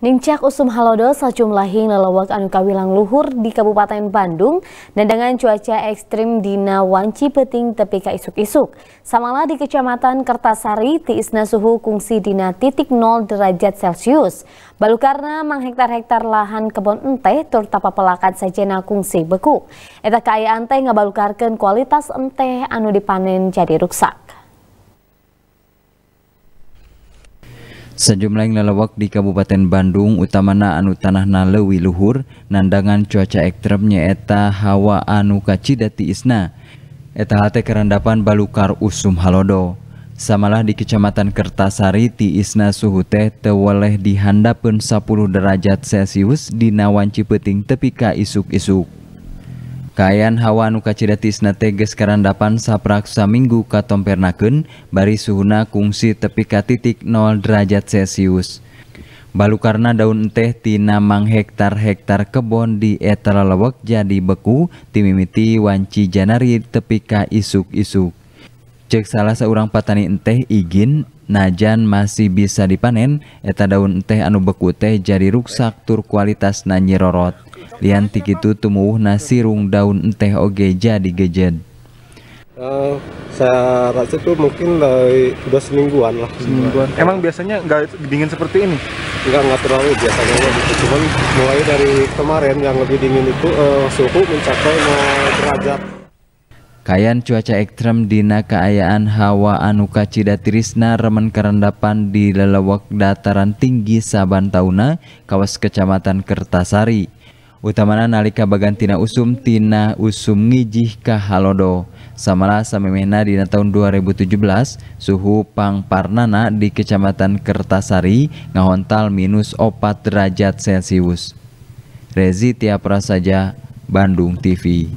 Ningcak usum halodo sacumlahing lelawak anu kawilang luhur di Kabupaten Bandung dan dengan cuaca ekstrim di wanci peting tepi ka isuk-isuk. Samalah di Kecamatan Kertasari tiisna suhu kungsi dina titik 0 derajat Celcius. Balu karena menghektar-hektar lahan kebon ente terutama pelakat sajena kungsi beku. Eta kaya teh ngebalukarkan kualitas ente anu dipanen jadi rusak. Sejumlah lalawak di Kabupaten Bandung utamana anu tanahna leuwih luhur nandangan cuaca ekstrem nyaeta hawa anu kacidati isna eta hate kerendapan balukar usum halodo samalah di Kecamatan Kertasari ti isna suhu teh teweleh dihandapeun 10 derajat Celcius dina wanci peuting tepi ka isuk-isuk q Kayan hawa nuukacitatis Nateges kepan sappraksa Minggu katompernaken bari suna kugsi tepka titik0 derajat Celcius bal karenana daun teh diamang hektar hektar kebon dietra leok jadi beku timimiiti waci Janari tepika isuk isuk cek salah seorang petani teh igin najan masih bisa dipanen eta daun teh anu beku teh jadi rukaktur kualitas nanyirorota lian tumbuh nasi nasirung daun enteh oge jadi Gejen. Uh, eh, saya rasa itu mungkin dari, udah semingguan lah. Semingguan. Emang biasanya nggak dingin seperti ini? Nggak nggak terlalu biasanya gitu. Cuman mulai dari kemarin yang lebih dingin itu uh, suhu mencapai 5 derajat. Kayan cuaca ekstrem dina keayaan hawa anu kacida tirisna remen kerendapan di lelewak dataran tinggi saban tauna kawas kecamatan Kertasari utamana nalika bagantina usum tina usum ngijih ka halodo samala samemehna dina tahun 2017 suhu pangparnana di Kecamatan Kertasari ngahontal minus 4 derajat Celcius Rezi Tia Prasaja Bandung TV